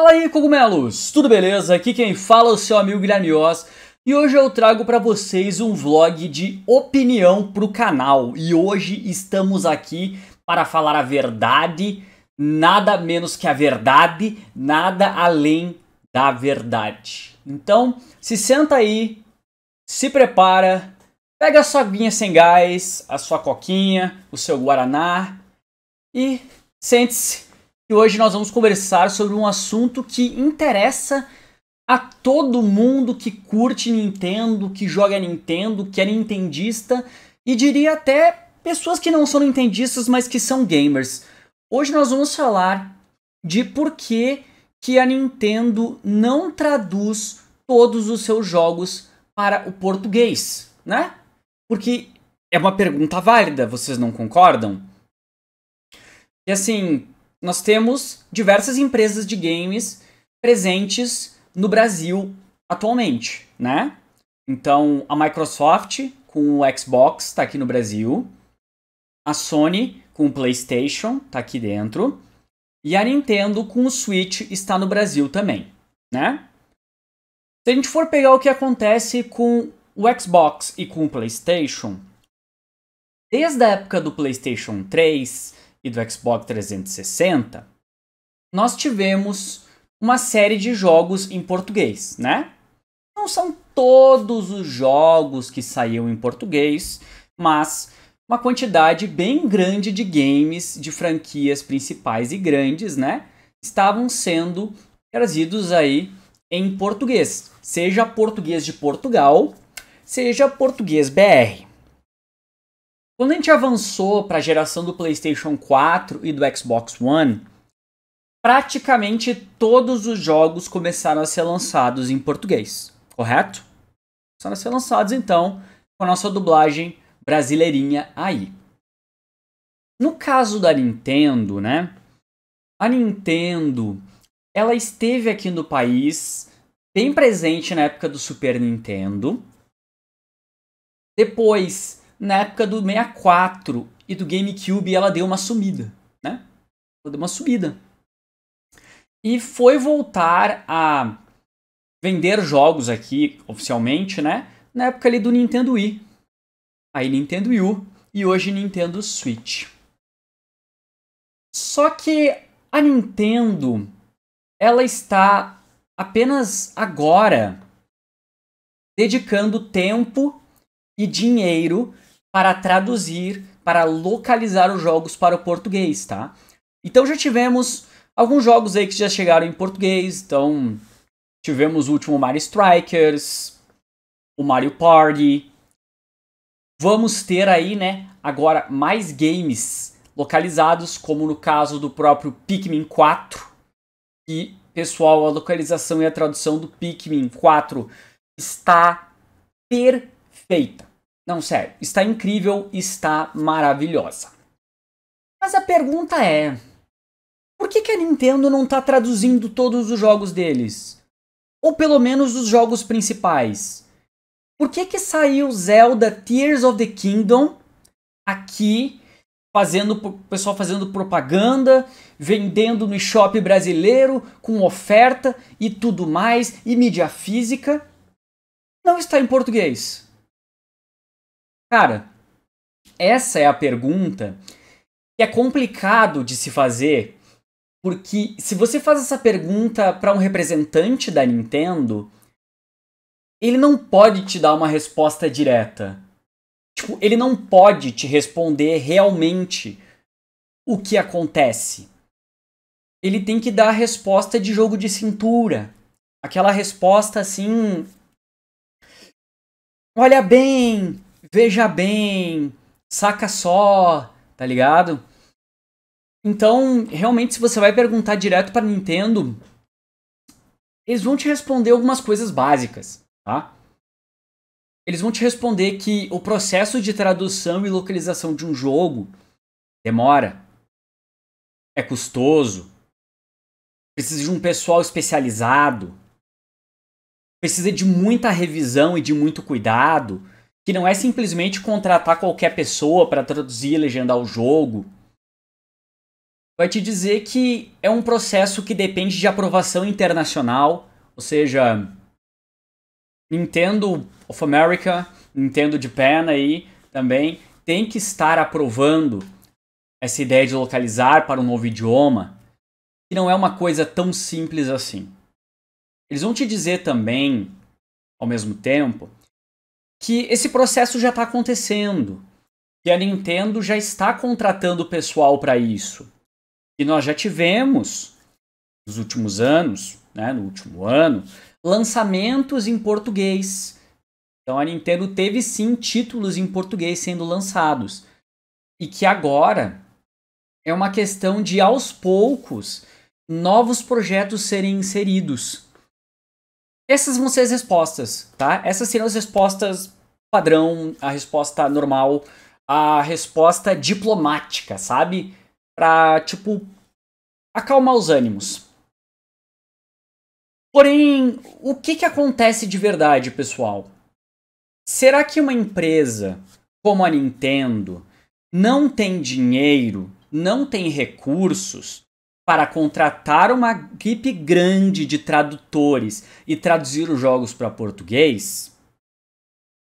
Fala aí, cogumelos! Tudo beleza? Aqui quem fala é o seu amigo Guilherme Oz e hoje eu trago para vocês um vlog de opinião para o canal. E hoje estamos aqui para falar a verdade, nada menos que a verdade, nada além da verdade. Então, se senta aí, se prepara, pega a sua aguinha sem gás, a sua coquinha, o seu guaraná e sente-se e hoje nós vamos conversar sobre um assunto que interessa a todo mundo que curte Nintendo, que joga Nintendo, que é nintendista e diria até pessoas que não são nintendistas, mas que são gamers. Hoje nós vamos falar de por que, que a Nintendo não traduz todos os seus jogos para o português, né? Porque é uma pergunta válida, vocês não concordam? E assim, nós temos diversas empresas de games presentes no Brasil atualmente, né? Então, a Microsoft com o Xbox está aqui no Brasil, a Sony com o PlayStation está aqui dentro e a Nintendo com o Switch está no Brasil também, né? Se a gente for pegar o que acontece com o Xbox e com o PlayStation, desde a época do PlayStation 3, e do Xbox 360, nós tivemos uma série de jogos em português, né? Não são todos os jogos que saíam em português, mas uma quantidade bem grande de games de franquias principais e grandes, né? Estavam sendo trazidos aí em português, seja português de Portugal, seja português BR. Quando a gente avançou para a geração do PlayStation 4 e do Xbox One, praticamente todos os jogos começaram a ser lançados em português, correto? Começaram a ser lançados então com a nossa dublagem brasileirinha aí. No caso da Nintendo, né? A Nintendo, ela esteve aqui no país bem presente na época do Super Nintendo. Depois na época do 64 e do GameCube ela deu uma sumida, né? Ela deu uma subida. E foi voltar a vender jogos aqui oficialmente, né? Na época ali do Nintendo Wii. Aí Nintendo Wii U e hoje Nintendo Switch. Só que a Nintendo ela está apenas agora dedicando tempo e dinheiro para traduzir, para localizar os jogos para o português, tá? Então já tivemos alguns jogos aí que já chegaram em português, então tivemos o último Mario Strikers, o Mario Party. Vamos ter aí, né, agora mais games localizados, como no caso do próprio Pikmin 4. E, pessoal, a localização e a tradução do Pikmin 4 está perfeita. Não, sério, está incrível, está maravilhosa. Mas a pergunta é: por que, que a Nintendo não está traduzindo todos os jogos deles? Ou pelo menos os jogos principais? Por que, que saiu Zelda Tears of the Kingdom aqui, fazendo o pessoal fazendo propaganda, vendendo no shopping brasileiro, com oferta e tudo mais, e mídia física? Não está em português. Cara, essa é a pergunta que é complicado de se fazer, porque se você faz essa pergunta para um representante da Nintendo, ele não pode te dar uma resposta direta. Tipo, ele não pode te responder realmente o que acontece. Ele tem que dar a resposta de jogo de cintura. Aquela resposta assim. Olha bem, veja bem, saca só, tá ligado? Então, realmente, se você vai perguntar direto para Nintendo, eles vão te responder algumas coisas básicas, tá? Eles vão te responder que o processo de tradução e localização de um jogo demora, é custoso, precisa de um pessoal especializado, precisa de muita revisão e de muito cuidado, que não é simplesmente contratar qualquer pessoa para traduzir e legendar o jogo. Vai te dizer que é um processo que depende de aprovação internacional, ou seja, Nintendo of America, Nintendo Japan aí também tem que estar aprovando essa ideia de localizar para um novo idioma, que não é uma coisa tão simples assim. Eles vão te dizer também, ao mesmo tempo, que esse processo já está acontecendo, que a Nintendo já está contratando pessoal para isso. E nós já tivemos, nos últimos anos, né, no último ano, lançamentos em português. Então a Nintendo teve sim títulos em português sendo lançados. E que agora é uma questão de aos poucos novos projetos serem inseridos. Essas vão ser as respostas, tá? Essas serão as respostas padrão, a resposta normal, a resposta diplomática, sabe? Pra, tipo, acalmar os ânimos. Porém, o que, que acontece de verdade, pessoal? Será que uma empresa como a Nintendo não tem dinheiro, não tem recursos para contratar uma equipe grande de tradutores e traduzir os jogos para português?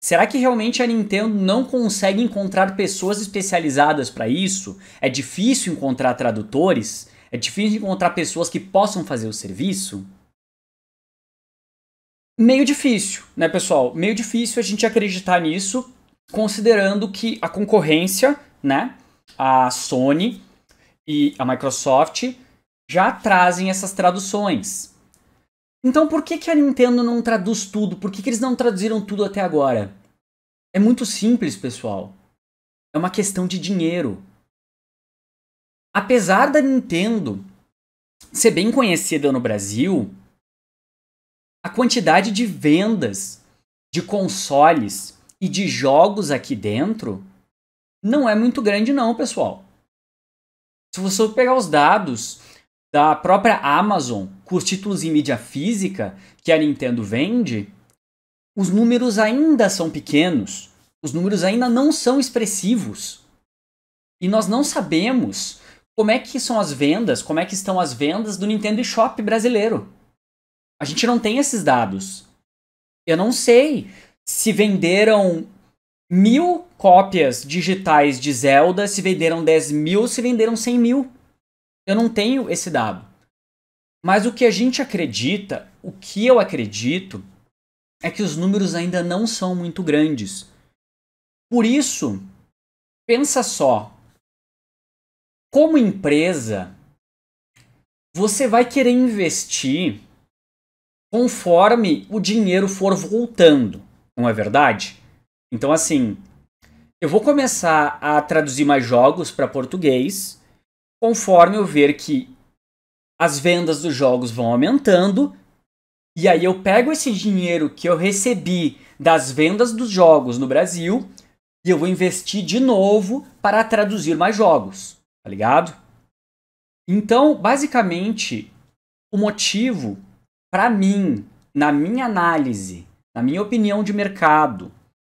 Será que realmente a Nintendo não consegue encontrar pessoas especializadas para isso? É difícil encontrar tradutores? É difícil encontrar pessoas que possam fazer o serviço? Meio difícil, né, pessoal? Meio difícil a gente acreditar nisso, considerando que a concorrência, né, a Sony e a Microsoft já trazem essas traduções. Então por que, que a Nintendo não traduz tudo? Por que, que eles não traduziram tudo até agora? É muito simples, pessoal. É uma questão de dinheiro. Apesar da Nintendo ser bem conhecida no Brasil, a quantidade de vendas de consoles e de jogos aqui dentro não é muito grande não, pessoal. Se você pegar os dados da própria Amazon com os títulos em mídia física que a Nintendo vende, os números ainda são pequenos. Os números ainda não são expressivos. E nós não sabemos como é que são as vendas, como é que estão as vendas do Nintendo eShop brasileiro. A gente não tem esses dados. Eu não sei se venderam mil cópias digitais de Zelda, se venderam 10 mil, se venderam 100 mil eu não tenho esse dado. Mas o que a gente acredita, o que eu acredito, é que os números ainda não são muito grandes. Por isso, pensa só. Como empresa, você vai querer investir conforme o dinheiro for voltando, não é verdade? Então, assim, eu vou começar a traduzir mais jogos para português conforme eu ver que as vendas dos jogos vão aumentando, e aí eu pego esse dinheiro que eu recebi das vendas dos jogos no Brasil e eu vou investir de novo para traduzir mais jogos, tá ligado? Então, basicamente, o motivo para mim, na minha análise, na minha opinião de mercado,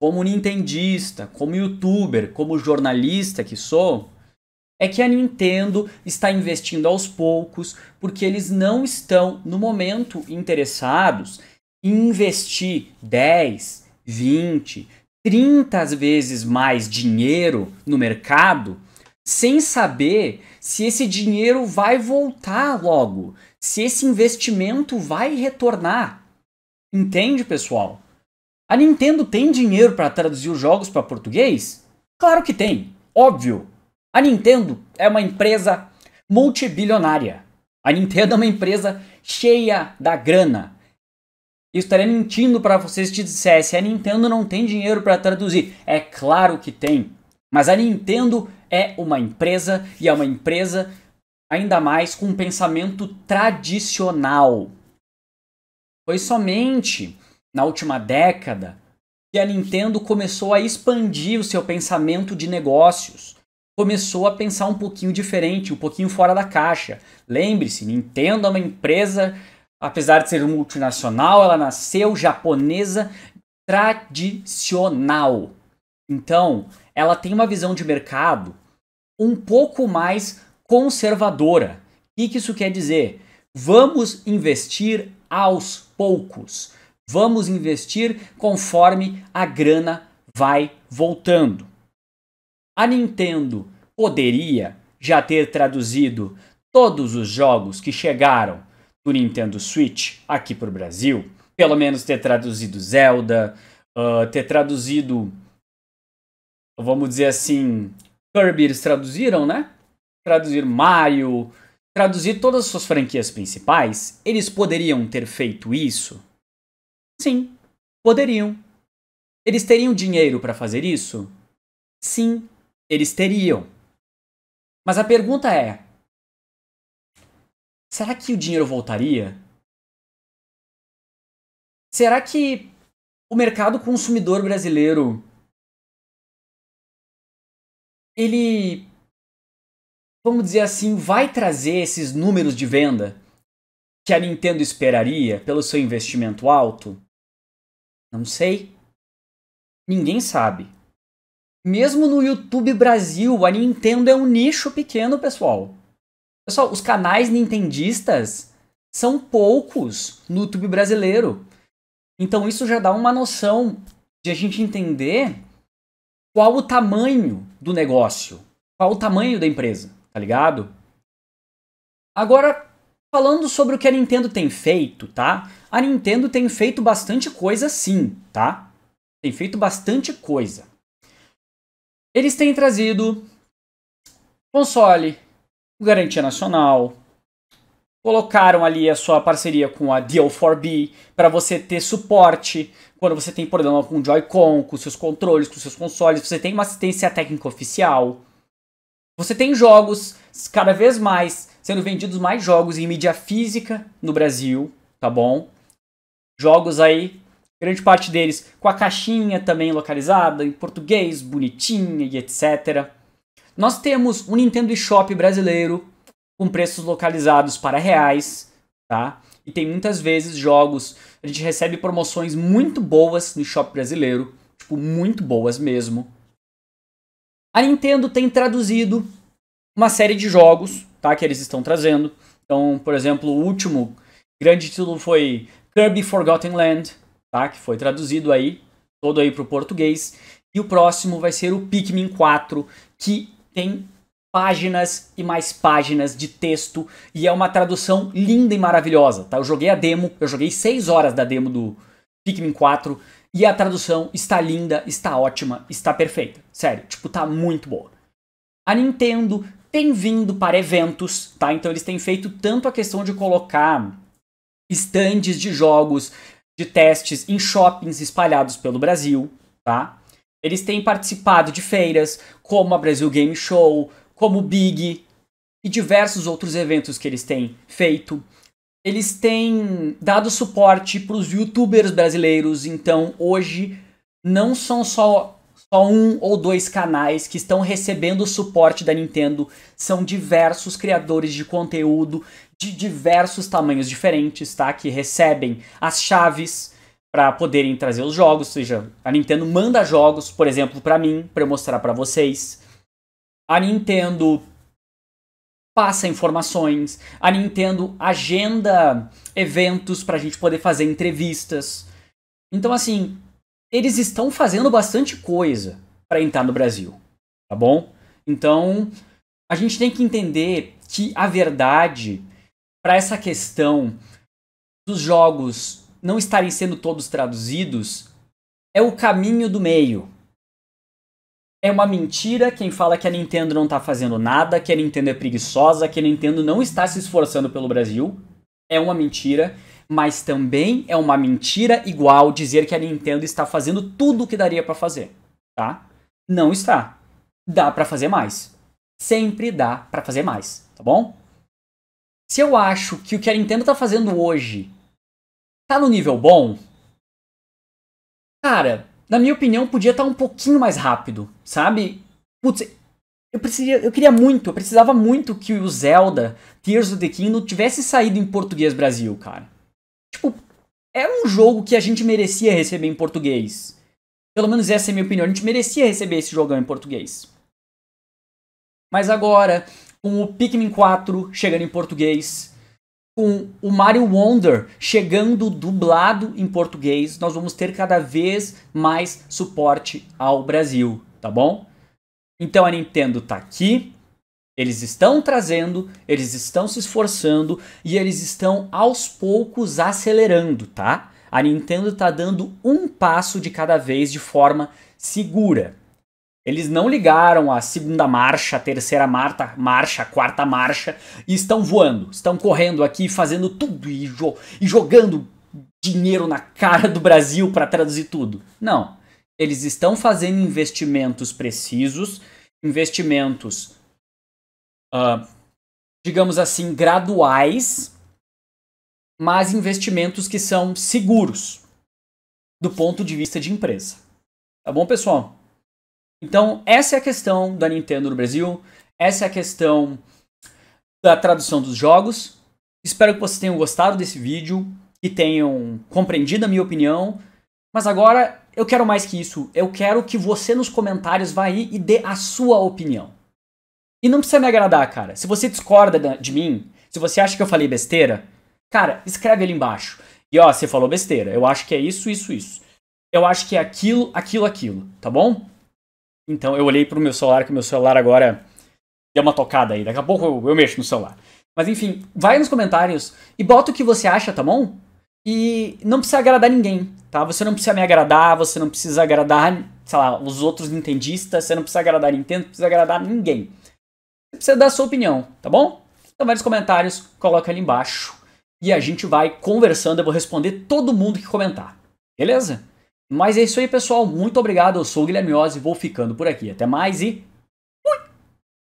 como nintendista, como youtuber, como jornalista que sou, é que a Nintendo está investindo aos poucos, porque eles não estão, no momento, interessados em investir 10, 20, 30 vezes mais dinheiro no mercado sem saber se esse dinheiro vai voltar logo, se esse investimento vai retornar. Entende, pessoal? A Nintendo tem dinheiro para traduzir os jogos para português? Claro que tem, óbvio. A Nintendo é uma empresa multibilionária. A Nintendo é uma empresa cheia da grana. Eu estaria mentindo para vocês se dissesse a Nintendo não tem dinheiro para traduzir. É claro que tem. Mas a Nintendo é uma empresa e é uma empresa ainda mais com um pensamento tradicional. Foi somente na última década que a Nintendo começou a expandir o seu pensamento de negócios começou a pensar um pouquinho diferente, um pouquinho fora da caixa. Lembre-se, Nintendo é uma empresa, apesar de ser multinacional, ela nasceu japonesa tradicional. Então, ela tem uma visão de mercado um pouco mais conservadora. O que isso quer dizer? Vamos investir aos poucos. Vamos investir conforme a grana vai voltando. A Nintendo poderia já ter traduzido todos os jogos que chegaram do Nintendo Switch aqui para o Brasil, pelo menos ter traduzido Zelda, uh, ter traduzido, vamos dizer assim, Kirby eles traduziram, né? Traduzir Mario, traduzir todas as suas franquias principais, eles poderiam ter feito isso? Sim, poderiam. Eles teriam dinheiro para fazer isso? Sim, eles teriam. Mas a pergunta é: será que o dinheiro voltaria? Será que o mercado consumidor brasileiro ele vamos dizer assim, vai trazer esses números de venda que a Nintendo esperaria pelo seu investimento alto? Não sei. Ninguém sabe. Mesmo no YouTube Brasil, a Nintendo é um nicho pequeno, pessoal. Pessoal, os canais nintendistas são poucos no YouTube brasileiro. Então isso já dá uma noção de a gente entender qual o tamanho do negócio, qual o tamanho da empresa, tá ligado? Agora, falando sobre o que a Nintendo tem feito, tá? A Nintendo tem feito bastante coisa sim, tá? Tem feito bastante coisa. Eles têm trazido console com garantia nacional, colocaram ali a sua parceria com a Deal4B para você ter suporte quando você tem problema com o Joy-Con, com seus controles, com seus consoles, você tem uma assistência técnica oficial. Você tem jogos cada vez mais sendo vendidos mais jogos em mídia física no Brasil, tá bom? Jogos aí grande parte deles com a caixinha também localizada em português, bonitinha e etc. Nós temos um Nintendo eShop brasileiro com preços localizados para reais, tá? E tem muitas vezes jogos, a gente recebe promoções muito boas no eShop brasileiro, tipo muito boas mesmo. A Nintendo tem traduzido uma série de jogos, tá, que eles estão trazendo. Então, por exemplo, o último grande título foi Kirby Forgotten Land, tá? Que foi traduzido aí, todo aí para o português. E o próximo vai ser o Pikmin 4, que tem páginas e mais páginas de texto e é uma tradução linda e maravilhosa, tá? Eu joguei a demo, eu joguei 6 horas da demo do Pikmin 4 e a tradução está linda, está ótima, está perfeita. Sério, tipo, tá muito boa. A Nintendo tem vindo para eventos, tá? Então eles têm feito tanto a questão de colocar estandes de jogos de testes em shoppings espalhados pelo Brasil, tá? Eles têm participado de feiras como a Brasil Game Show, como o Big e diversos outros eventos que eles têm feito. Eles têm dado suporte para os youtubers brasileiros, então hoje não são só só um ou dois canais que estão recebendo o suporte da Nintendo. São diversos criadores de conteúdo de diversos tamanhos diferentes, tá? Que recebem as chaves para poderem trazer os jogos, ou seja, a Nintendo manda jogos, por exemplo, para mim, para eu mostrar para vocês. A Nintendo passa informações, a Nintendo agenda eventos para a gente poder fazer entrevistas. Então, assim, eles estão fazendo bastante coisa para entrar no Brasil, tá bom? Então, a gente tem que entender que a verdade para essa questão dos jogos não estarem sendo todos traduzidos é o caminho do meio. É uma mentira quem fala que a Nintendo não está fazendo nada, que a Nintendo é preguiçosa, que a Nintendo não está se esforçando pelo Brasil. É uma mentira mas também é uma mentira igual dizer que a Nintendo está fazendo tudo o que daria para fazer, tá? Não está. Dá para fazer mais. Sempre dá para fazer mais, tá bom? Se eu acho que o que a Nintendo tá fazendo hoje tá no nível bom, cara, na minha opinião podia estar tá um pouquinho mais rápido, sabe? Putz, eu, precisia, eu queria muito, eu precisava muito que o Zelda Tears of the Kingdom tivesse saído em português Brasil, cara. Tipo, é um jogo que a gente merecia receber em português. Pelo menos essa é a minha opinião. A gente merecia receber esse jogão em português. Mas agora, com o Pikmin 4 chegando em português, com o Mario Wonder chegando dublado em português, nós vamos ter cada vez mais suporte ao Brasil, tá bom? Então a Nintendo tá aqui, eles estão trazendo, eles estão se esforçando e eles estão aos poucos acelerando, tá? A Nintendo está dando um passo de cada vez de forma segura. Eles não ligaram a segunda marcha, a terceira marta, marcha, a quarta marcha e estão voando, estão correndo aqui, fazendo tudo e, jo e jogando dinheiro na cara do Brasil para traduzir tudo. Não. Eles estão fazendo investimentos precisos, investimentos uh, digamos assim, graduais, mas investimentos que são seguros do ponto de vista de empresa. Tá bom, pessoal? Então, essa é a questão da Nintendo no Brasil, essa é a questão da tradução dos jogos. Espero que vocês tenham gostado desse vídeo e tenham compreendido a minha opinião. Mas agora eu quero mais que isso. Eu quero que você nos comentários vá aí e dê a sua opinião. E não precisa me agradar, cara. Se você discorda de mim, se você acha que eu falei besteira, cara, escreve ali embaixo. E ó, você falou besteira. Eu acho que é isso, isso, isso. Eu acho que é aquilo, aquilo, aquilo, tá bom? Então eu olhei pro meu celular, que o meu celular agora deu uma tocada aí. Daqui a pouco eu, eu mexo no celular. Mas enfim, vai nos comentários e bota o que você acha, tá bom? E não precisa agradar ninguém, tá? Você não precisa me agradar, você não precisa agradar, sei lá, os outros nintendistas, você não precisa agradar Nintendo, não precisa agradar ninguém precisa dar a sua opinião, tá bom? Então vai nos comentários, coloca ali embaixo e a gente vai conversando. Eu vou responder todo mundo que comentar, beleza? Mas é isso aí, pessoal. Muito obrigado. Eu sou o Guilherme Ozzi, vou ficando por aqui. Até mais e